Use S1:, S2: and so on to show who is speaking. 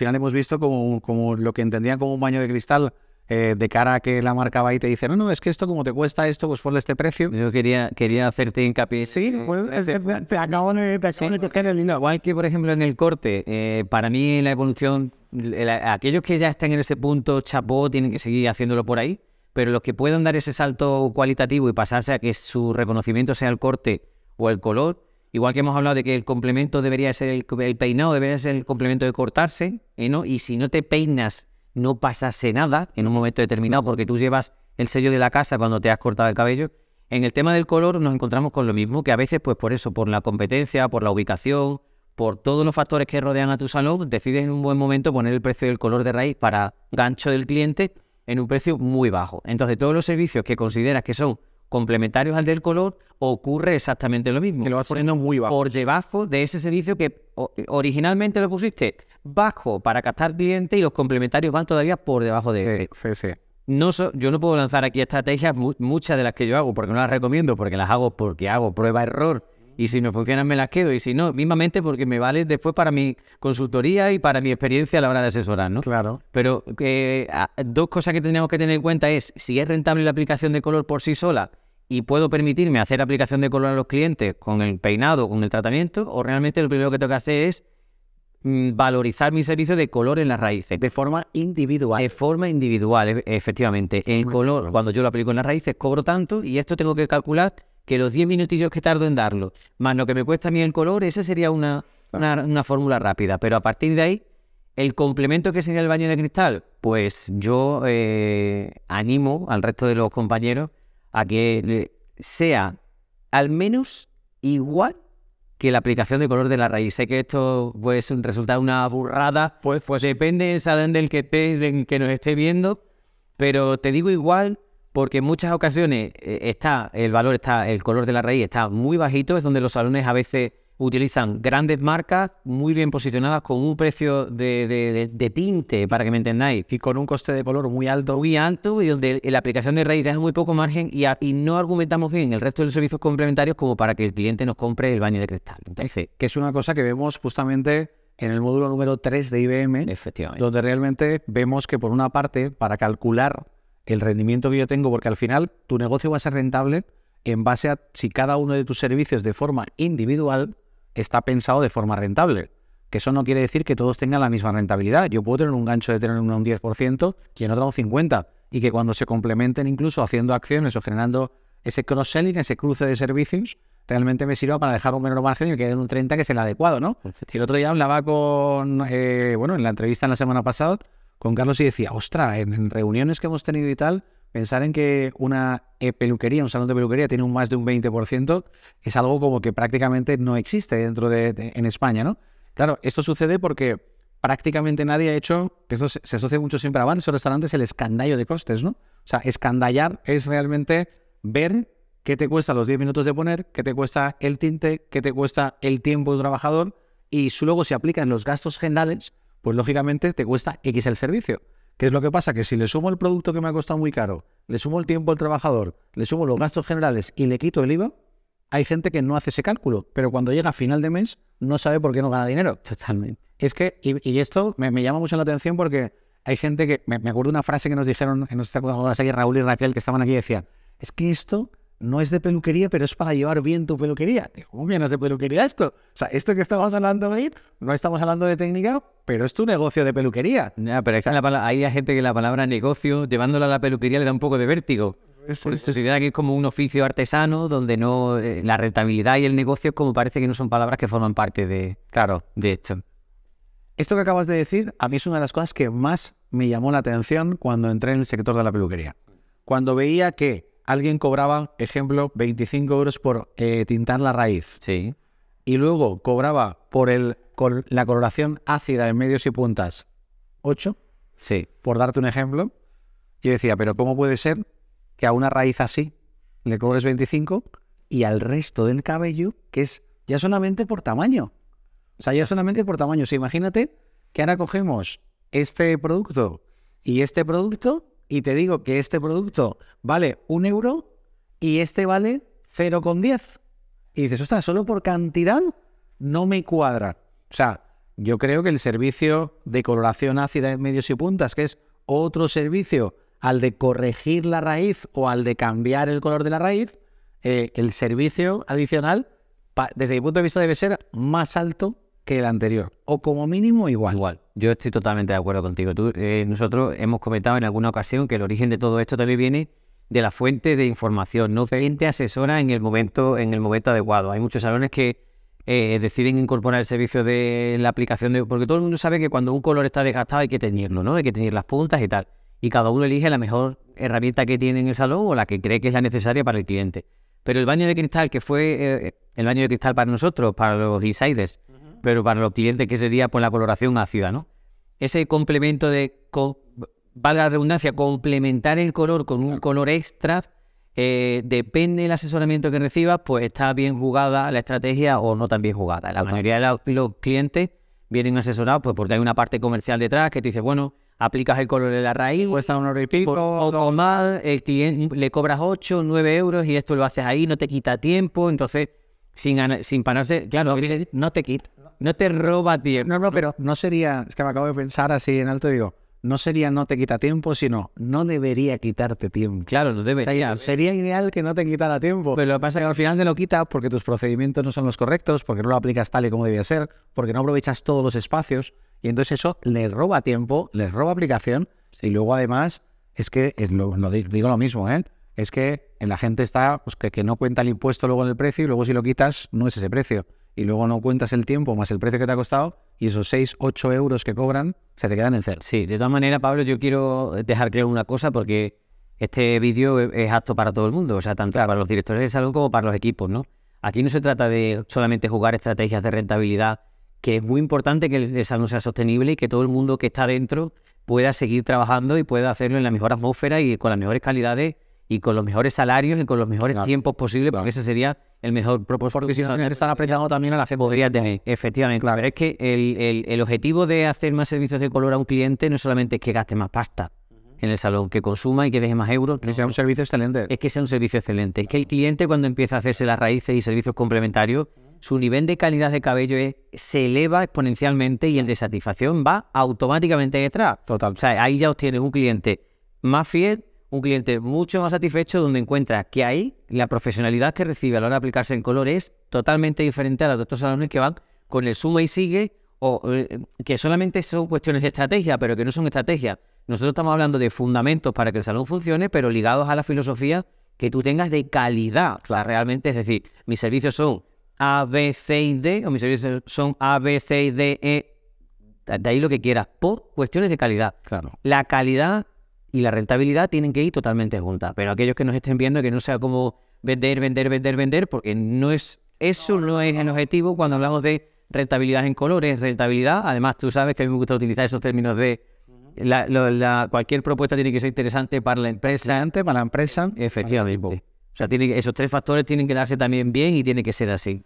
S1: final hemos visto como, como lo que entendían como un baño de cristal eh, de cara a que la marca va y te
S2: dice, no, no, es que esto como te cuesta esto, pues por este precio. Yo quería, quería hacerte hincapié. Sí, bueno, mm, pues, es te, acabo de, te sí, Igual que, por ejemplo, en el corte, eh, para mí la evolución, aquellos que ya están en ese punto, chapó, tienen que seguir haciéndolo por ahí, pero los que puedan dar ese salto cualitativo y pasarse a que su reconocimiento sea el corte o el color, Igual que hemos hablado de que el complemento debería ser el, peinado, debería ser el complemento de cortarse, ¿eh, no? y si no te peinas no pasase nada en un momento determinado porque tú llevas el sello de la casa cuando te has cortado el cabello. En el tema del color nos encontramos con lo mismo, que a veces pues por eso, por la competencia, por la ubicación, por todos los factores que rodean a tu salón, decides en un buen momento poner el precio del color de raíz para gancho del cliente en un precio muy bajo. Entonces todos los servicios que consideras que son complementarios al del color, ocurre exactamente lo mismo. Que lo vas poniendo muy bajo. Por debajo de ese servicio que originalmente lo pusiste bajo para captar clientes y los complementarios van todavía por debajo de él. Sí, sí, sí. No yo no puedo lanzar aquí estrategias, muchas de las que yo hago, porque no las recomiendo, porque las hago porque hago prueba-error y si no funcionan me las quedo y si no, mismamente porque me vale después para mi consultoría y para mi experiencia a la hora de asesorar, ¿no? Claro. Pero ah, dos cosas que tenemos que tener en cuenta es si es rentable la aplicación de color por sí sola y puedo permitirme hacer aplicación de color a los clientes con el peinado, con el tratamiento, o realmente lo primero que tengo que hacer es mm, valorizar mi servicio de color en las raíces. De forma individual. De forma individual, e, efectivamente. El color, cuando yo lo aplico en las raíces, cobro tanto y esto tengo que calcular que los 10 minutillos que tardo en darlo, más lo que me cuesta a mí el color, esa sería una, una, fórmula rápida. Pero a partir de ahí, el complemento que sería el baño de cristal, pues yo eh, animo al resto de los compañeros a que sea al menos igual que la aplicación de color de la raíz. Sé que esto puede resultar una burrada, pues, pues, depende del salón del que, te del que nos esté viendo, pero te digo igual porque en muchas ocasiones eh, está el valor, está el color de la raíz está muy bajito, es donde los salones a veces utilizan grandes marcas muy bien posicionadas con un precio de, de, tinte, para que me entendáis. Y con un coste de color muy alto. Muy alto y donde la aplicación de raíz deja muy poco margen y, no argumentamos bien el resto de los servicios complementarios como para que el cliente nos compre el baño de cristal. Entonces,
S1: que es una cosa que vemos justamente en el módulo número 3 de IBM. Efectivamente. Donde realmente vemos que por una parte, para calcular el rendimiento que yo tengo, porque al final tu negocio va a ser rentable en base a si cada uno de tus servicios de forma individual está pensado de forma rentable. Que eso no quiere decir que todos tengan la misma rentabilidad. Yo puedo tener un gancho de tener un 10% y en otro un 50%. Y que cuando se complementen incluso haciendo acciones o generando ese cross-selling, ese cruce de servicios, realmente me sirva para dejar un menor margen y que quede en un 30 que es el adecuado, ¿no? El otro día hablaba con, eh, bueno, en la entrevista en la semana pasada, con Carlos y decía, ostra, en, reuniones que hemos tenido y tal, pensar en que una eh, peluquería, un salón de peluquería tiene un más de un 20%, es algo como que prácticamente no existe dentro de, en España, ¿no? Claro, esto sucede porque prácticamente nadie ha hecho, que esto se, asocia mucho siempre a bares o restaurantes, el escandallo de costes, ¿no? O sea, escandallar es realmente ver qué te cuesta los 10 minutos de poner, qué te cuesta el tinte, qué te cuesta el tiempo de trabajador, y luego se aplican los gastos generales pues lógicamente te cuesta X el servicio. ¿Qué es lo que pasa? Que si le sumo el producto que me ha costado muy caro, le sumo el tiempo al trabajador, le sumo los gastos generales y le quito el IVA, hay gente que no hace ese cálculo, pero cuando llega a final de mes no sabe por qué no gana dinero. Totalmente. Es que, y, esto me, llama mucho la atención porque hay gente que, me, me acuerdo una frase que nos dijeron, en nuestra serie, Raúl y Raquel que estaban aquí y decían, es que esto no es de peluquería, pero es para llevar bien tu peluquería. ¿Cómo bien es de peluquería esto? O sea, esto que estamos hablando de no estamos hablando de técnica, pero es tu negocio de
S2: peluquería. No, pero hay gente que la palabra negocio, llevándola a la peluquería, le da un poco de vértigo. Sí. Por eso que es como un oficio artesano donde no eh, la rentabilidad y el negocio como parece que no son palabras que forman parte de, claro. de esto.
S1: Esto que acabas de decir a mí es una de las cosas que más me llamó la atención cuando entré en el sector de la peluquería. Cuando veía que alguien cobraba, ejemplo, 25 euros por eh, tintar la raíz. Sí. Y luego cobraba por el, la coloración ácida en medios y puntas 8. Sí. Por darte un ejemplo. Yo decía, pero ¿cómo puede ser que a una raíz así le cobres 25 y al resto del cabello, que es ya solamente por tamaño? O sea, ya solamente por tamaño. Si imagínate que ahora cogemos este producto y este producto y te digo que este producto vale un euro y este vale 0,10. Y dices, ostras, solo por cantidad no me cuadra. O sea, yo creo que el servicio de coloración ácida en medios y puntas, que es otro servicio al de corregir la raíz o al de cambiar el color de la raíz, eh, el servicio adicional, desde mi punto de vista, debe ser más alto que el anterior, o como mínimo igual. Igual.
S2: Yo estoy totalmente de acuerdo contigo. Tú, eh, nosotros hemos comentado en alguna ocasión que el origen de todo esto también viene de la fuente de información, no la asesora en el momento, en el momento adecuado. Hay muchos salones que eh, deciden incorporar el servicio de la aplicación de. Porque todo el mundo sabe que cuando un color está desgastado hay que teñirlo, ¿no? Hay que teñir las puntas y tal. Y cada uno elige la mejor herramienta que tiene en el salón o la que cree que es la necesaria para el cliente. Pero el baño de cristal, que fue eh, eh, el baño de cristal para nosotros, para los insiders, pero para los clientes que sería por pues la coloración ácida, ¿no? Ese complemento de, valga la redundancia, complementar el color con un color extra, eh, depende del asesoramiento que recibas, pues está bien jugada la estrategia o no tan bien jugada. La mayoría de los, clientes vienen asesorados pues porque hay una parte comercial detrás que te dice, bueno, aplicas el color de la raíz, cuesta un o, o más, el cliente le cobras 8, 9 euros y esto lo haces ahí, no te quita tiempo, entonces sin, sin pararse. Claro, no te quita, no te roba tiempo.
S1: No, no, pero no sería, es que me acabo de pensar así en alto, digo, no sería no te quita tiempo, sino no debería quitarte tiempo. Claro, no debería. sería ideal que no te quitara tiempo. Pero lo que pasa es que al final te lo quita porque tus procedimientos no son los correctos, porque no lo aplicas tal y como debía ser, porque no aprovechas todos los espacios. Y entonces eso le roba tiempo, le roba aplicación. Y luego además, es que digo lo mismo, ¿eh? es que la gente está, pues que, no cuenta el impuesto luego en el precio y luego si lo quitas no es ese precio. Y luego no cuentas el tiempo más el precio que te ha costado y esos 6, 8 euros que cobran se te
S2: quedan en cero. Sí, de todas maneras, Pablo, yo quiero dejar claro una cosa porque este vídeo e, es apto para todo el mundo, o sea, tanto para los directores de salud como para los equipos, ¿no? Aquí no se trata de solamente jugar estrategias de rentabilidad, que es muy importante que el salón sea sostenible y que todo el mundo que está dentro pueda seguir trabajando y pueda hacerlo en la mejor atmósfera y con las mejores calidades y con los mejores salarios y con los mejores tiempos posibles, porque ese sería el mejor propósito. Porque si no, están apretando también a la gente. Podría tener, efectivamente. Claro, es que el, objetivo de hacer más servicios de color a un cliente no solamente es que gaste más pasta en el salón, que consuma y que deje más euros. Que sea un servicio excelente. Es que sea un servicio excelente. Es que el cliente cuando empieza a hacerse las raíces y servicios complementarios, su nivel de calidad de cabello se eleva exponencialmente y el de satisfacción va automáticamente detrás. Total. O sea, ahí ya obtienes un cliente más fiel, un cliente mucho más satisfecho donde encuentra que ahí la profesionalidad que recibe a la hora de aplicarse en color es totalmente diferente a los de otros salones que van con el suma y sigue o eh, que solamente son cuestiones de estrategia, pero que no son estrategia. Nosotros estamos hablando de fundamentos para que el salón funcione, pero ligados a la filosofía que tú tengas de calidad. O sea, realmente, es decir, mis servicios son A, B, C y D, o mis servicios son A, B, C y D, E, de ahí lo que quieras, por cuestiones de calidad. Claro. La calidad y la rentabilidad tienen que ir totalmente juntas. Pero aquellos que nos estén viendo, que no sea como vender, vender, vender, vender, porque no es eso no es el objetivo cuando hablamos de rentabilidad en colores, rentabilidad. Además, tú sabes que a mí me gusta utilizar esos términos de la, cualquier propuesta tiene que ser interesante para la empresa. Interesante para la empresa. Efectivamente. o sea, tiene, esos tres factores tienen que darse también bien y tiene que ser así.